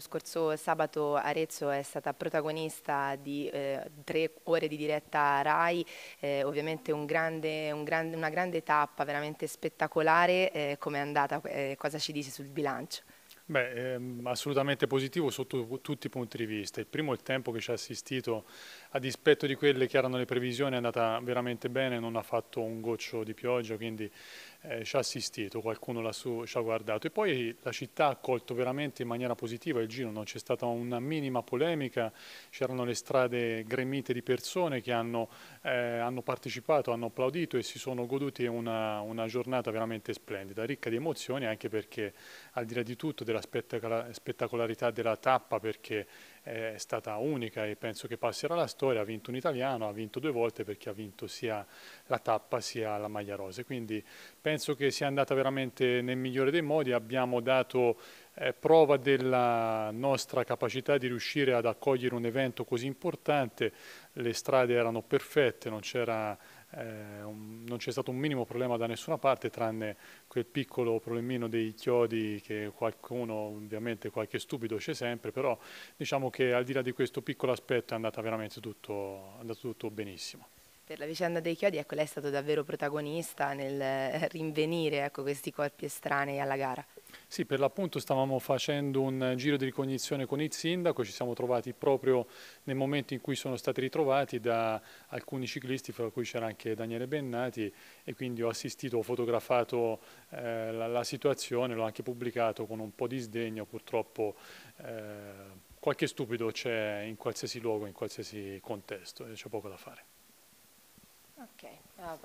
Lo scorso sabato Arezzo è stata protagonista di eh, tre ore di diretta RAI, eh, ovviamente un grande, un grande, una grande tappa veramente spettacolare. Eh, Come è andata? Eh, cosa ci dici sul bilancio? Beh, ehm, assolutamente positivo sotto tutti i punti di vista. Il primo è il tempo che ci ha assistito, a dispetto di quelle che erano le previsioni, è andata veramente bene, non ha fatto un goccio di pioggia, quindi eh, ci ha assistito, qualcuno lassù ci ha guardato e poi la città ha accolto veramente in maniera positiva il giro, non c'è stata una minima polemica, c'erano le strade gremite di persone che hanno, eh, hanno, partecipato, hanno applaudito e si sono goduti una, una, giornata veramente splendida, ricca di emozioni anche perché al di là di tutto della spettacolarità della tappa perché è stata unica e penso che passerà la storia, ha vinto un italiano, ha vinto due volte perché ha vinto sia la tappa sia la maglia rose, quindi penso che sia andata veramente nel migliore dei modi, abbiamo dato eh, prova della nostra capacità di riuscire ad accogliere un evento così importante, le strade erano perfette, non c'era eh, un, non c'è stato un minimo problema da nessuna parte tranne quel piccolo problemino dei chiodi che qualcuno, ovviamente qualche stupido c'è sempre, però diciamo che al di là di questo piccolo aspetto è andata veramente tutto, andato tutto benissimo. Per la vicenda dei chiodi, ecco, lei è stato davvero protagonista nel eh, rinvenire ecco, questi corpi estranei alla gara. Sì, per l'appunto stavamo facendo un giro di ricognizione con il sindaco, ci siamo trovati proprio nel momento in cui sono stati ritrovati da alcuni ciclisti, fra cui c'era anche Daniele Bennati e quindi ho assistito, ho fotografato eh, la, la, situazione, l'ho anche pubblicato con un po' di sdegno, purtroppo eh, qualche stupido c'è in qualsiasi luogo, in qualsiasi contesto e c'è poco da fare. Okay.